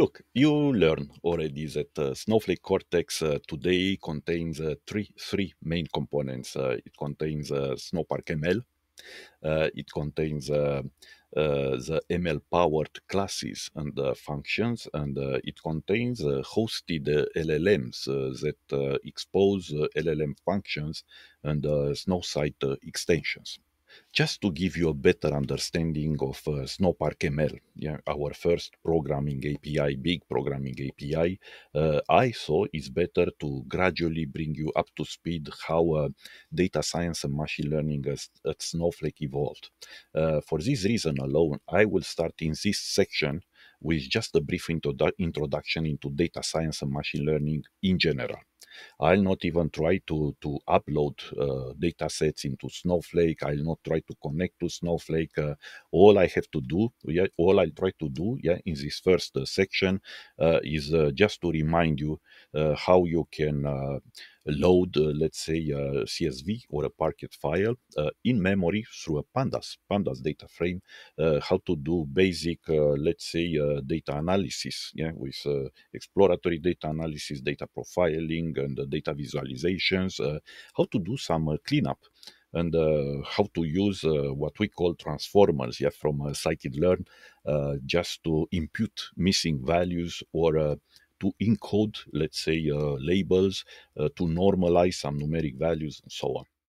Look, you learn already that uh, Snowflake Cortex uh, today contains uh, three, three main components. Uh, it contains uh, Snowpark ML, uh, it contains the ML powered classes and functions, and it contains hosted LLMs that expose LLM functions and Snowsite extensions. Just to give you a better understanding of uh, Snowpark ML, yeah, our first programming API, big programming API, uh, I thought it's better to gradually bring you up to speed how uh, data science and machine learning at Snowflake evolved. Uh, for this reason alone, I will start in this section with just a brief introdu- introduction into data science and machine learning in general. I'll not even try to, to upload uh, data sets into Snowflake. I'll not try to connect to Snowflake. Uh, all I have to do, yeah, all I'll try to do yeah, in this first uh, section uh, is uh, just to remind you uh, how you can load, let's say, CSV or a Parquet file in memory through a Pandas, Pandas data frame, how to do basic, let's say, data analysis yeah, with exploratory data analysis, data profiling, and data visualizations, uh, how to do some uh, cleanup and uh, how to use uh, what we call transformers yeah, from uh, scikit-learn uh, just to impute missing values or uh, to encode, let's say, labels, to normalize some numeric values and so on.